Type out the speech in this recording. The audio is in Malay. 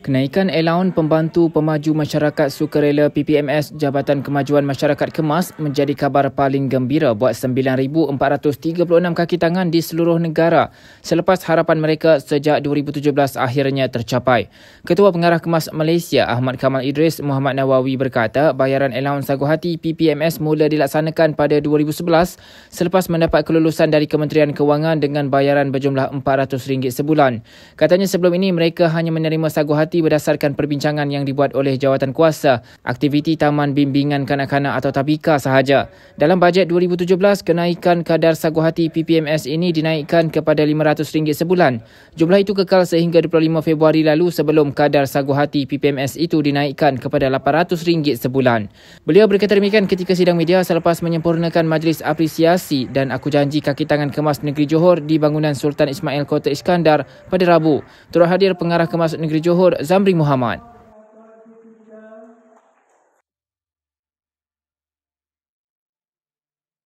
Kenaikan allowan pembantu pemaju masyarakat sukarela PPMS Jabatan Kemajuan Masyarakat Kemas menjadi kabar paling gembira buat 9,436 kaki tangan di seluruh negara selepas harapan mereka sejak 2017 akhirnya tercapai. Ketua Pengarah Kemas Malaysia Ahmad Kamal Idris Muhammad Nawawi berkata bayaran allowan sagu hati PPMS mula dilaksanakan pada 2011 selepas mendapat kelulusan dari Kementerian Kewangan dengan bayaran berjumlah RM400 sebulan. Katanya sebelum ini mereka hanya menerima sagu hati dapati berdasarkan perbincangan yang dibuat oleh jawatan kuasa, aktiviti Taman Bimbingan Kanak-Kanak atau Tabika sahaja. Dalam bajet 2017, kenaikan kadar sagu hati PPMS ini dinaikkan kepada RM500 sebulan. Jumlah itu kekal sehingga 25 Februari lalu sebelum kadar sagu hati PPMS itu dinaikkan kepada RM800 sebulan. Beliau berkata demikian ketika sidang media selepas menyempurnakan majlis apresiasi dan aku janji kaki tangan kemas negeri Johor di bangunan Sultan Ismail Kota Iskandar pada Rabu. Terhadir pengarah kemas negeri Johor Zamri Muhammad.